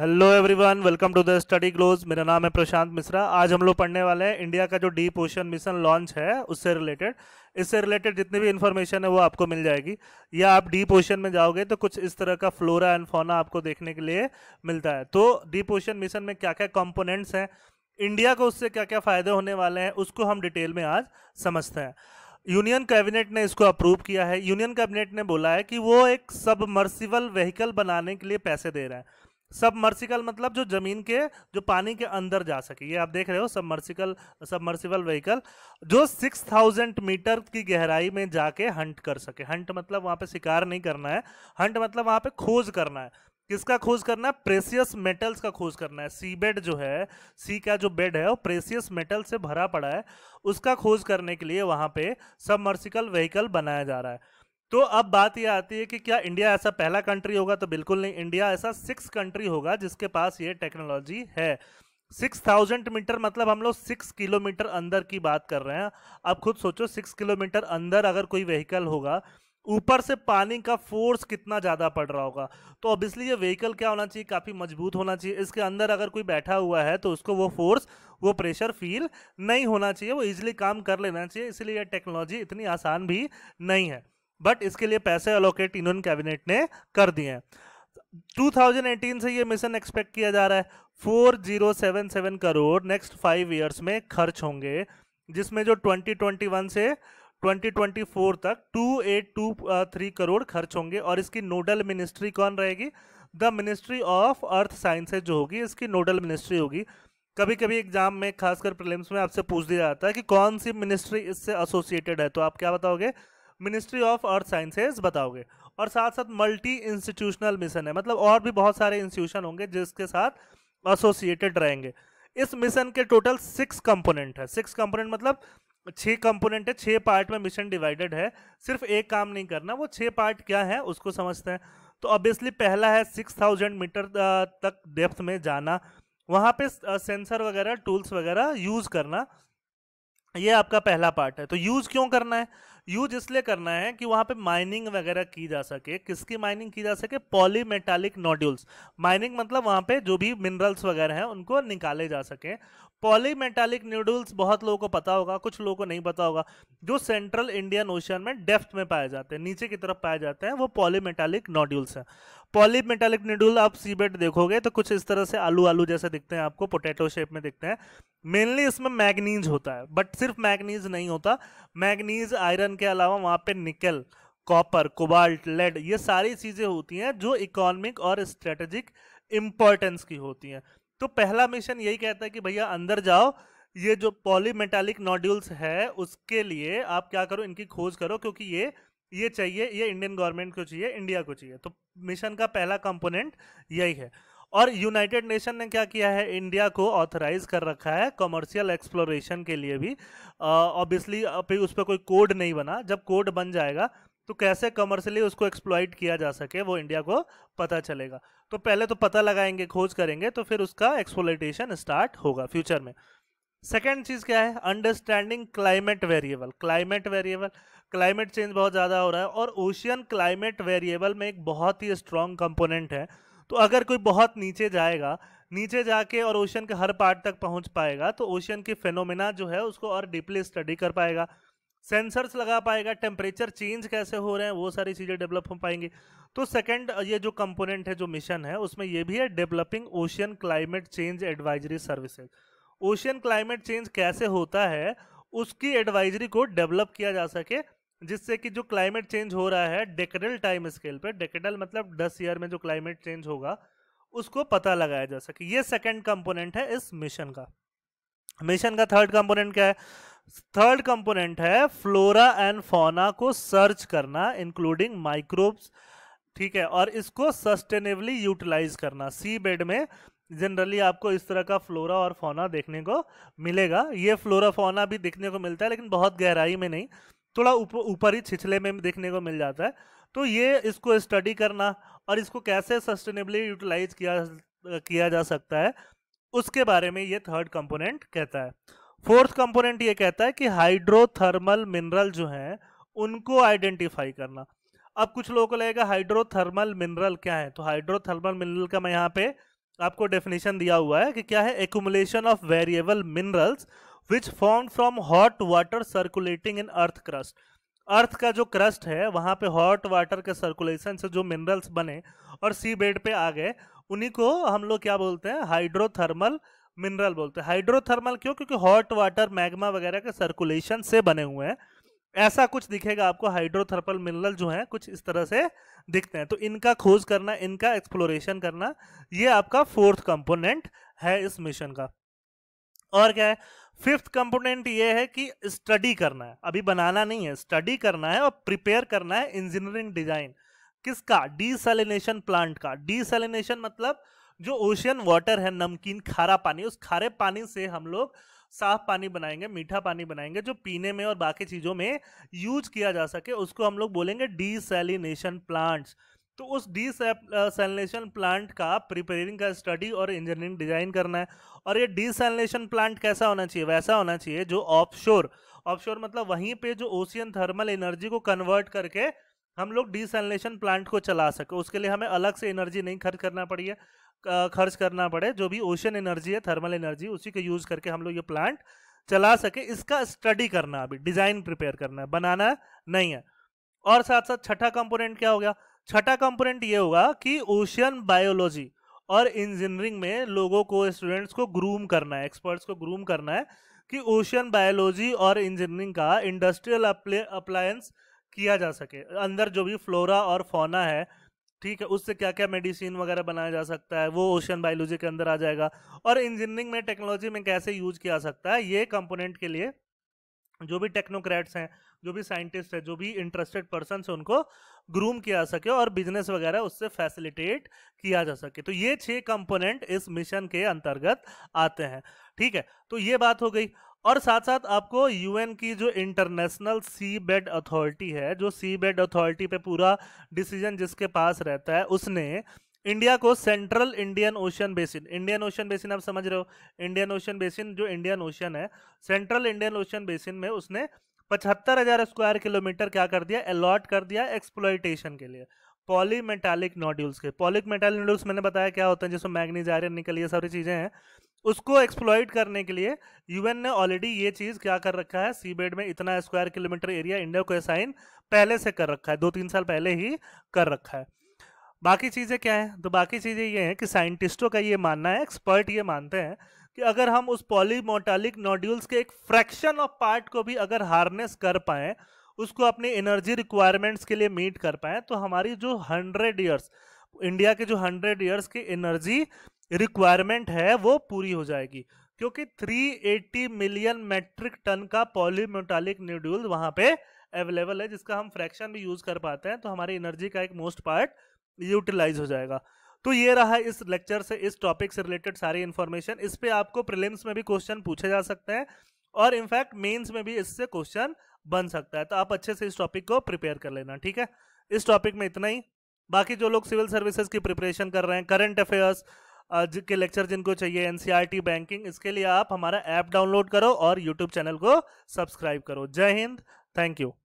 hello everyone welcome to the study glows मेरा नाम है प्रशांत मिश्रा आज हम लोग पढ़ने वाले हैं इंडिया का जो डीप ओशन मिशन लॉन्च है उससे रिलेटेड इससे रिलेटेड जितनी भी इन्फॉर्मेशन है वो आपको मिल जाएगी या आप डीप ओशन में जाओगे तो कुछ इस तरह का फ्लोरा एंड फोना आपको देखने के लिए मिलता है तो डीप ओशन मिशन में क्या क्या कॉम्पोनेंट्स हैं इंडिया को उससे क्या क्या फ़ायदे होने वाले हैं उसको हम डिटेल में आज समझते हैं यूनियन कैबिनेट ने इसको अप्रूव किया है यूनियन कैबिनेट ने बोला है कि वो एक सबमर्सिबल व्हीकल बनाने के लिए पैसे दे रहे हैं सबमर्सिकल मतलब जो ज़मीन के जो पानी के अंदर जा सके ये आप देख रहे हो सबमर्सिकल सबमर्सिबल व्हीकल जो 6000 मीटर की गहराई में जाके हंट कर सके हंट मतलब वहाँ पे शिकार नहीं करना है हंट मतलब वहाँ पे खोज करना है किसका खोज करना है प्रेसियस मेटल्स का खोज करना है सी बेड जो है सी का जो बेड है वो प्रेसियस मेटल से भरा पड़ा है उसका खोज करने के लिए वहाँ पे सबमर्सिकल व्हीकल बनाया जा रहा है तो अब बात यह आती है कि क्या इंडिया ऐसा पहला कंट्री होगा तो बिल्कुल नहीं इंडिया ऐसा सिक्स कंट्री होगा जिसके पास ये टेक्नोलॉजी है सिक्स थाउजेंड मीटर मतलब हम लोग सिक्स किलोमीटर अंदर की बात कर रहे हैं अब खुद सोचो सिक्स किलोमीटर अंदर अगर कोई व्हीकल होगा ऊपर से पानी का फोर्स कितना ज़्यादा पड़ रहा होगा तो ऑब्वियसली ये व्हीकल क्या होना चाहिए काफ़ी मजबूत होना चाहिए इसके अंदर अगर कोई बैठा हुआ है तो उसको वो फोर्स वो प्रेशर फील नहीं होना चाहिए वो ईजिली काम कर लेना चाहिए इसलिए यह टेक्नोलॉजी इतनी आसान भी नहीं है बट इसके लिए पैसे अलोकेट इन्होंने कैबिनेट ने कर दिए हैं 2018 से ये मिशन एक्सपेक्ट किया जा रहा है 4077 करोड़ नेक्स्ट फाइव ईयर्स में खर्च होंगे जिसमें जो 2021 से 2024 तक 2823 करोड़ खर्च होंगे और इसकी नोडल मिनिस्ट्री कौन रहेगी the ministry of earth sciences जो होगी इसकी नोडल मिनिस्ट्री होगी कभी कभी एग्जाम में खासकर प्रिलिम्स में आपसे पूछ दिया जाता है कि कौन सी मिनिस्ट्री इससे एसोसिएटेड है तो आप क्या बताओगे मिनिस्ट्री ऑफ अर्थ साइंसेज बताओगे और साथ साथ मल्टी इंस्टीट्यूशनल मिशन है मतलब और भी बहुत सारे इंस्टीट्यूशन होंगे जिसके साथ एसोसिएटेड रहेंगे इस मिशन के टोटल सिक्स कंपोनेंट है सिक्स कंपोनेंट मतलब छः कंपोनेंट है छः पार्ट में मिशन डिवाइडेड है सिर्फ एक काम नहीं करना वो छः पार्ट क्या है उसको समझते हैं तो ऑब्वियसली पहला है सिक्स थाउजेंड मीटर तक डेप्थ में जाना वहाँ पे सेंसर वगैरह टूल्स वगैरह यूज़ करना ये आपका पहला पार्ट है तो यूज़ क्यों करना है यूज इसलिए करना है कि वहां पे माइनिंग वगैरह की जा सके किसकी माइनिंग की जा सके पॉलीमेटालिक नोड्यूल्स माइनिंग मतलब वहां पे जो भी मिनरल्स वगैरह हैं उनको निकाले जा सके पॉलीमेटालिक न्यूडल्स बहुत लोगों को पता होगा कुछ लोगों को नहीं पता होगा जो सेंट्रल इंडियन ओशन में डेफ्थ में पाए जाते हैं नीचे की तरफ पाए जाते हैं वो पॉलीमेटालिक नोड्यूल्स हैं पॉलीमेटालिक न्यूडल आप सी बेट देखोगे तो कुछ इस तरह से आलू आलू जैसे दिखते हैं आपको पोटैटो शेप में दिखते हैं मेनली इसमें मैगनीज होता है बट सिर्फ मैगनीज नहीं होता मैगनीज़ आयरन के अलावा वहाँ पर निकल कॉपर कोबाल्ट लेड ये सारी चीज़ें होती हैं जो इकोनॉमिक और स्ट्रेटेजिक इम्पोर्टेंस की होती हैं तो पहला मिशन यही कहता है कि भैया अंदर जाओ ये जो पॉलीमेटालिक नॉड्यूल्स है उसके लिए आप क्या करो इनकी खोज करो क्योंकि ये ये चाहिए ये इंडियन गवर्नमेंट को चाहिए इंडिया को चाहिए तो मिशन का पहला कंपोनेंट यही है और यूनाइटेड नेशन ने क्या किया है इंडिया को ऑथराइज कर रखा है कमर्शियल एक्सप्लोरेशन के लिए भी ऑब्वियसली uh, उस पर कोई कोड नहीं बना जब कोड बन जाएगा तो कैसे कमर्शली उसको एक्सप्लॉइट किया जा सके वो इंडिया को पता चलेगा तो पहले तो पता लगाएंगे खोज करेंगे तो फिर उसका एक्सप्लोइटेशन स्टार्ट होगा फ्यूचर में सेकेंड चीज़ क्या है understanding climate variable climate variable climate change बहुत ज़्यादा हो रहा है और ओशियन क्लाइमेट वेरिएबल में एक बहुत ही स्ट्रॉन्ग कंपोनेंट है तो अगर कोई बहुत नीचे जाएगा नीचे जाके और ओशियन के हर पार्ट तक पहुंच पाएगा तो ओशियन की फेनोमिना जो है उसको और डीपली स्टडी कर पाएगा सेंसर्स लगा पाएगा टेम्परेचर चेंज कैसे हो रहे हैं वो सारी चीज़ें डेवलप हो पाएंगी तो सेकंड ये जो कंपोनेंट है जो मिशन है उसमें ये भी है developing ocean climate change advisory services ocean climate change कैसे होता है उसकी एडवाइजरी को डेवलप किया जा सके जिससे कि जो क्लाइमेट चेंज हो रहा है डेकेडल टाइम स्केल पर डेकेडल मतलब दस ईयर में जो क्लाइमेट चेंज होगा उसको पता लगाया जा सके ये सेकेंड कंपोनेंट है इस मिशन का मिशन का थर्ड कंपोनेंट क्या है थर्ड कंपोनेंट है फ्लोरा एंड फोना को सर्च करना इंक्लूडिंग माइक्रोब्स ठीक है और इसको सस्टेनेबली यूटिलाइज करना सी बेड में जनरली आपको इस तरह का फ्लोरा और फोना देखने को मिलेगा ये फ्लोरा फोना भी देखने को मिलता है लेकिन बहुत गहराई में नहीं थोड़ा ऊपर ही छिछले में देखने को मिल जाता है तो ये इसको स्टडी करना और इसको कैसे सस्टेनेबली यूटिलाइज किया किया जा सकता है उसके बारे में ये थर्ड कंपोनेंट कहता है फोर्थ कंपोनेंट ये कहता है कि हाइड्रोथर्मल मिनरल जो हैं उनको आइडेंटिफाई करना अब कुछ लोगों को लगेगा हाइड्रोथर्मल मिनरल क्या है तो हाइड्रोथर्मल मिनरल का मैं यहाँ पे आपको डेफिनेशन दिया हुआ है कि क्या है accumulation of variable minerals which form from hot water circulating in earth crust earth का जो क्रस्ट है वहाँ पे हॉट वाटर के सर्कुलेशन से जो मिनरल्स बने और सी बेड पे आ गए उन्हीं को हम लोग क्या बोलते हैं हाइड्रोथर्मल मिनरल बोलते हैं हाइड्रोथर्मल क्यों क्योंकि हॉट वाटर मैग्मा वगैरह के सर्कुलेशन से बने हुए हैं ऐसा कुछ दिखेगा आपको हाइड्रोथर्मल मिनरल जो है कुछ इस तरह से दिखते हैं तो इनका खोज करना इनका एक्सप्लोरेशन करना ये आपका फोर्थ कंपोनेंट है इस मिशन का और क्या है फिफ्थ कंपोनेंट ये है कि स्टडी करना है अभी बनाना नहीं है स्टडी करना है और प्रिपेयर करना है इंजीनियरिंग डिजाइन किसका डीसेलिनेशन प्लांट का डीसेलिनेशन मतलब जो ओशियन वाटर है नमकीन खारा पानी उस खारे पानी से हम लोग साफ पानी बनाएंगे मीठा पानी बनाएंगे जो पीने में और बाकी चीज़ों में यूज किया जा सके उसको हम लोग बोलेंगे डीसेलिनेशन प्लांट्स तो उस डी सैलिनेशन प्लांट का प्रिपेयरिंग का स्टडी और इंजीनियरिंग डिजाइन करना है और ये डी प्लांट कैसा होना चाहिए वैसा होना चाहिए जो ऑफशोर ऑफशोर मतलब वहीं पे जो ओशियन थर्मल एनर्जी को कन्वर्ट करके हम लोग डी प्लांट को चला सके उसके लिए हमें अलग से एनर्जी नहीं खर्च करना पड़ी है खर्च करना पड़े जो भी ओशन एनर्जी है थर्मल एनर्जी उसी को यूज़ करके हम लोग ये प्लांट चला सके इसका स्टडी करना अभी डिज़ाइन प्रिपेयर करना है बनाना नहीं है और साथ साथ छठा कंपोनेंट क्या हो गया छठा कंपोनेंट ये होगा कि ओशियन बायोलॉजी और इंजीनियरिंग में लोगों को स्टूडेंट्स को ग्रूम करना है एक्सपर्ट्स को ग्रूम करना है कि ओशियन बायोलॉजी और इंजीनियरिंग का इंडस्ट्रियल अप्लायंस किया जा सके अंदर जो भी फ्लोरा और फोना है ठीक है उससे क्या क्या मेडिसिन वगैरह बनाया जा सकता है वो ओशन बायोलॉजी के अंदर आ जाएगा और इंजीनियरिंग में टेक्नोलॉजी में कैसे यूज किया सकता है ये कंपोनेंट के लिए जो भी टेक्नोक्रेट्स हैं जो भी साइंटिस्ट है जो भी इंटरेस्टेड पर्सन है उनको ग्रूम किया सके और बिजनेस वगैरह उससे फैसिलिटेट किया जा सके तो ये छह कंपोनेंट इस मिशन के अंतर्गत आते हैं ठीक है तो ये बात हो गई और साथ साथ आपको यूएन की जो इंटरनेशनल सी बेड अथॉरिटी है जो सी बेड अथॉरिटी पे पूरा डिसीजन जिसके पास रहता है उसने इंडिया को central Indian ocean basin Indian ocean basin आप समझ रहे हो इंडियन ओशन बेसिन जो इंडियन ओशन है सेंट्रल इंडियन ओशन बेसिन में उसने पचहत्तर हजार स्क्वायर किलोमीटर क्या कर दिया अलॉट कर दिया एक्सप्लोइटेशन के लिए पॉलीमेटालिक नोड्यूल्स के पॉलिक मेटालिक नोड्यूल्स मैंने बताया क्या होता है जैसे मैगनीज आयरन निकल ये सारी चीज़ें हैं उसको एक्सप्लॉइट करने के लिए यूएन ने ऑलरेडी ये चीज़ क्या कर रखा है सी बेड में इतना स्क्वायर किलोमीटर एरिया इंडिया को असाइन पहले से कर रखा है दो तीन साल पहले ही कर रखा है बाकी चीज़ें क्या हैं तो बाकी चीज़ें ये हैं कि साइंटिस्टों का ये मानना है एक्सपर्ट ये मानते हैं कि अगर हम उस पॉलीमोटालिक नोड्यूल्स के एक फ्रैक्शन ऑफ पार्ट को भी अगर हार्नेस कर पाएँ उसको अपने एनर्जी रिक्वायरमेंट्स के लिए मीट कर पाए तो हमारी जो हंड्रेड ईयर्स इंडिया के जो हंड्रेड ईयर्स की एनर्जी रिक्वायरमेंट है वो पूरी हो जाएगी क्योंकि 380 मिलियन मेट्रिक टन का पॉलीमेटालिक न्यूड्यूल वहाँ पे अवेलेबल है जिसका हम फ्रैक्शन भी यूज़ कर पाते हैं तो हमारी एनर्जी का एक मोस्ट पार्ट यूटिलाइज हो जाएगा तो ये रहा इस लेक्चर से इस टॉपिक से रिलेटेड सारी इन्फॉर्मेशन इस पर आपको प्रिलिम्स में भी क्वेश्चन पूछे जा सकते हैं और इनफैक्ट मेंस में भी इससे क्वेश्चन बन सकता है तो आप अच्छे से इस टॉपिक को प्रिपेयर कर लेना ठीक है इस टॉपिक में इतना ही बाकी जो लोग सिविल सर्विसेज की प्रिपरेशन कर रहे हैं करंट अफेयर्स के लेक्चर जिनको चाहिए एनसीईआरटी बैंकिंग e इसके लिए आप हमारा ऐप डाउनलोड करो और यूट्यूब चैनल को सब्सक्राइब करो जय हिंद थैंक यू